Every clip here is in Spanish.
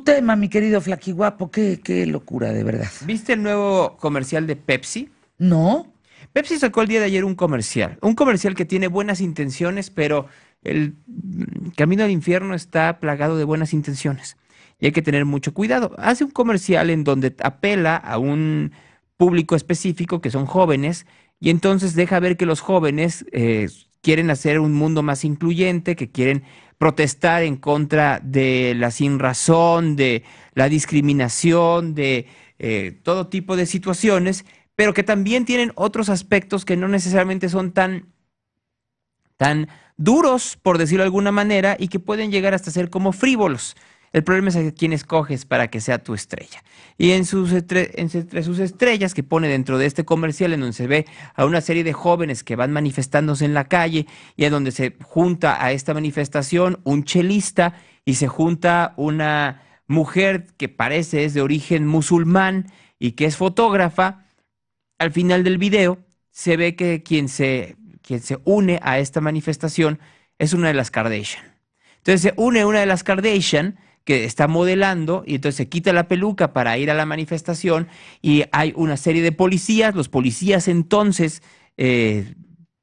tema, mi querido Flaquiguapo, qué, qué locura, de verdad. ¿Viste el nuevo comercial de Pepsi? No. Pepsi sacó el día de ayer un comercial, un comercial que tiene buenas intenciones, pero el camino al infierno está plagado de buenas intenciones y hay que tener mucho cuidado. Hace un comercial en donde apela a un público específico que son jóvenes y entonces deja ver que los jóvenes eh, quieren hacer un mundo más incluyente, que quieren protestar en contra de la sin razón, de la discriminación, de eh, todo tipo de situaciones, pero que también tienen otros aspectos que no necesariamente son tan, tan duros, por decirlo de alguna manera, y que pueden llegar hasta ser como frívolos. El problema es a quién escoges para que sea tu estrella. Y en sus entre sus estrellas que pone dentro de este comercial, en donde se ve a una serie de jóvenes que van manifestándose en la calle y en donde se junta a esta manifestación un chelista y se junta una mujer que parece es de origen musulmán y que es fotógrafa. Al final del video se ve que quien se, quien se une a esta manifestación es una de las Kardashian. Entonces se une una de las Kardashian que está modelando y entonces se quita la peluca para ir a la manifestación y hay una serie de policías, los policías entonces eh,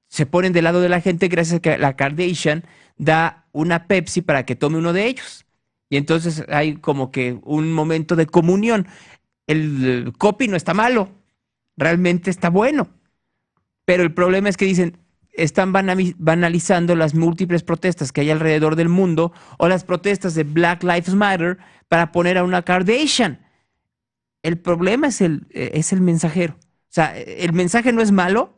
se ponen del lado de la gente gracias a que la Kardashian da una Pepsi para que tome uno de ellos. Y entonces hay como que un momento de comunión. El copy no está malo, realmente está bueno. Pero el problema es que dicen, están banalizando las múltiples protestas que hay alrededor del mundo o las protestas de Black Lives Matter para poner a una Kardashian. El problema es el, eh, es el mensajero. O sea, el mensaje no es malo,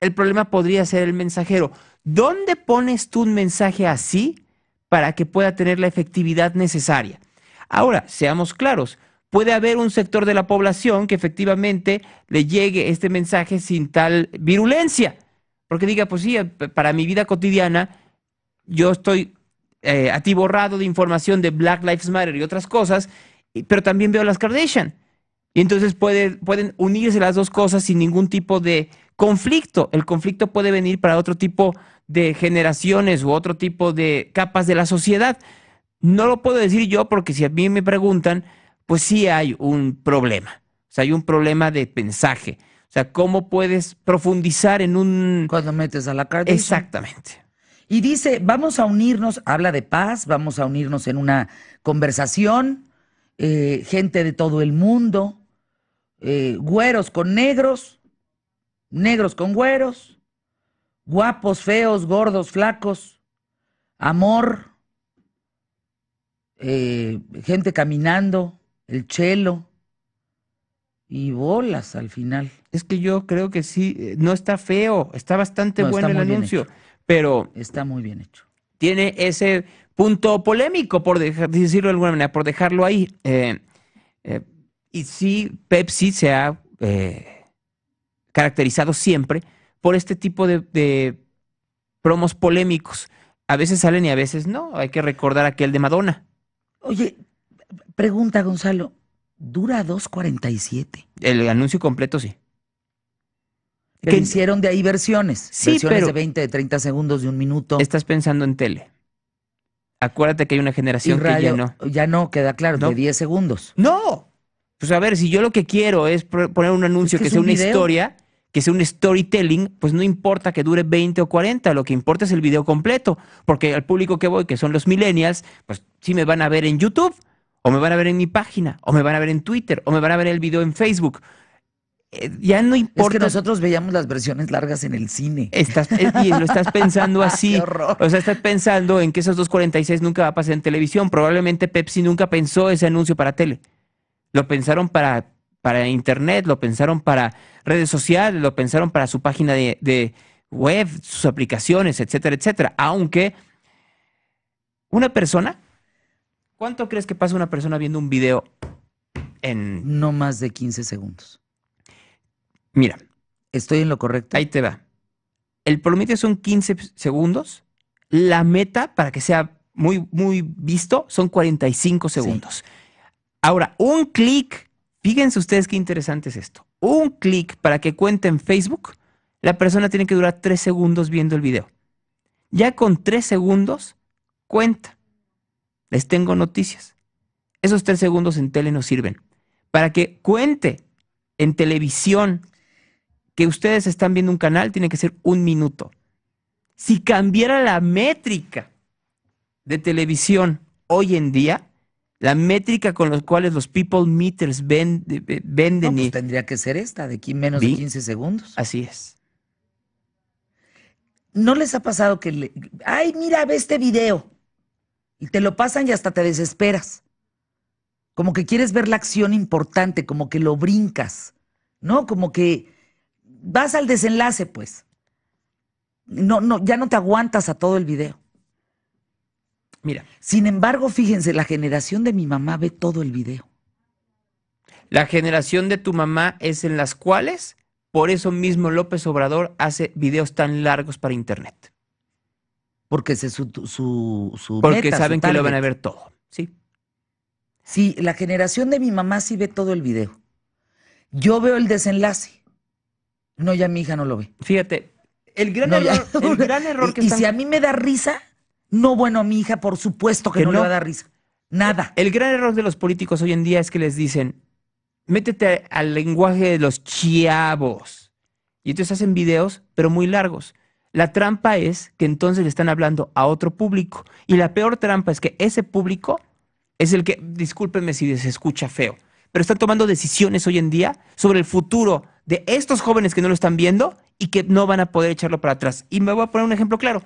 el problema podría ser el mensajero. ¿Dónde pones tú un mensaje así para que pueda tener la efectividad necesaria? Ahora, seamos claros, puede haber un sector de la población que efectivamente le llegue este mensaje sin tal virulencia porque diga, pues sí, eh, para mi vida cotidiana, yo estoy eh, atiborrado de información de Black Lives Matter y otras cosas, pero también veo las Kardashian. Y entonces pueden unirse las dos cosas sin ningún tipo de conflicto. El conflicto puede venir para otro tipo de generaciones u otro tipo de capas de la sociedad. No lo puedo decir yo porque si a mí me preguntan, pues sí hay un problema. O sea, hay un problema de mensaje. O sea, cómo puedes profundizar en un... Cuando metes a la carta. Exactamente. Y dice, vamos a unirnos, habla de paz, vamos a unirnos en una conversación, eh, gente de todo el mundo, eh, güeros con negros, negros con güeros, guapos, feos, gordos, flacos, amor, eh, gente caminando, el chelo, y bolas al final. Es que yo creo que sí, eh, no está feo, está bastante bueno el anuncio, pero... Está muy bien hecho. Tiene ese punto polémico, por decirlo de alguna manera, por dejarlo ahí. Eh, eh, y sí, Pepsi se ha caracterizado siempre por este tipo de promos polémicos. A veces salen y a veces no. Hay que recordar aquel de Madonna. Oye, pregunta Gonzalo, Dura 2.47. El anuncio completo sí. Que hicieron de ahí versiones. Sí, versiones de 20, de 30 segundos, de un minuto. Estás pensando en tele. Acuérdate que hay una generación que ya no. Ya no, queda claro, de 10 segundos. ¡No! Pues a ver, si yo lo que quiero es poner un anuncio que, sea una historia, que sea un storytelling, pues no importa que dure 20 o 40, lo que importa es el video completo, porque al público que voy, que son los millennials, pues sí me van a ver en YouTube, o me van a ver en mi página, o me van a ver en Twitter, o me van a ver el video en Facebook. Eh, ya no importa. Es que nosotros veíamos las versiones largas en el cine. Estás, eh, y lo estás pensando así. o sea, estás pensando en que esos 2.46 nunca va a pasar en televisión. Probablemente Pepsi nunca pensó ese anuncio para tele. Lo pensaron para, para internet, lo pensaron para redes sociales, lo pensaron para su página de, de web, sus aplicaciones, etcétera, etcétera. Aunque una persona ¿Cuánto crees que pasa una persona viendo un video en... No más de 15 segundos. Mira. Estoy en lo correcto. Ahí te va. El promedio son 15 segundos. La meta, para que sea muy, muy visto, son 45 segundos. Ahora, un clic, fíjense ustedes qué interesante es esto. Un clic para que cuente en Facebook, la persona tiene que durar 3 segundos viendo el video. Ya con 3 segundos, cuenta. Les tengo noticias. Esos tres segundos en tele nos sirven para que cuente en televisión que ustedes están viendo un canal, tiene que ser un minuto. Si cambiara la métrica de televisión hoy en día, la métrica con los cuales los people meters venden. Pues, tendría que ser esta, de aquí menos de 15 segundos. Así es. ¿No les ha pasado que, ay, mira, ve este video? Y te lo pasan y hasta te desesperas. Como que quieres ver la acción importante, como que lo brincas, ¿no? Como que vas al desenlace, pues. No, no, ya no te aguantas a todo el video. Mira. Sin embargo, fíjense, la generación de mi mamá ve todo el video. La generación de tu mamá es en las cuales, por eso mismo López Obrador hace videos tan largos para Internet. Porque su, Porque saben que lo van a ver todo, ¿sí? Sí, la generación de mi mamá sí ve todo el video. Yo veo el desenlace. No, ya mi hija no lo ve. Fíjate, el gran, error, el gran error que Y, si a mí me da risa, no, bueno, a mi hija, por supuesto que, no, le va a dar risa. Nada. El gran error de los políticos hoy en día es que les dicen, métete al lenguaje de los chiavos. Y entonces hacen videos, pero muy largos. La trampa es que entonces le están hablando a otro público. Y la peor trampa es que ese público es el que, discúlpenme si se escucha feo, pero están tomando decisiones hoy en día sobre el futuro de estos jóvenes que no lo están viendo y que no van a poder echarlo para atrás. Y me voy a poner un ejemplo claro.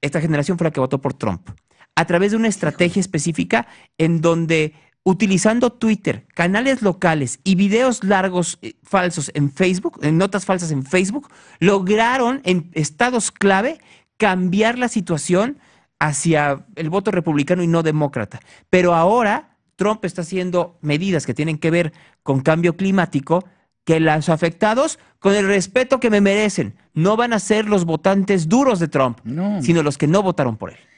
Esta generación fue la que votó por Trump. A través de una estrategia específica en donde utilizando Twitter, canales locales y videos largos eh, falsos en Facebook, en notas falsas en Facebook, lograron en estados clave cambiar la situación hacia el voto republicano y no demócrata. Pero ahora Trump está haciendo medidas que tienen que ver con cambio climático que los afectados, con el respeto que me merecen, no van a ser los votantes duros de Trump, sino los que no votaron por él.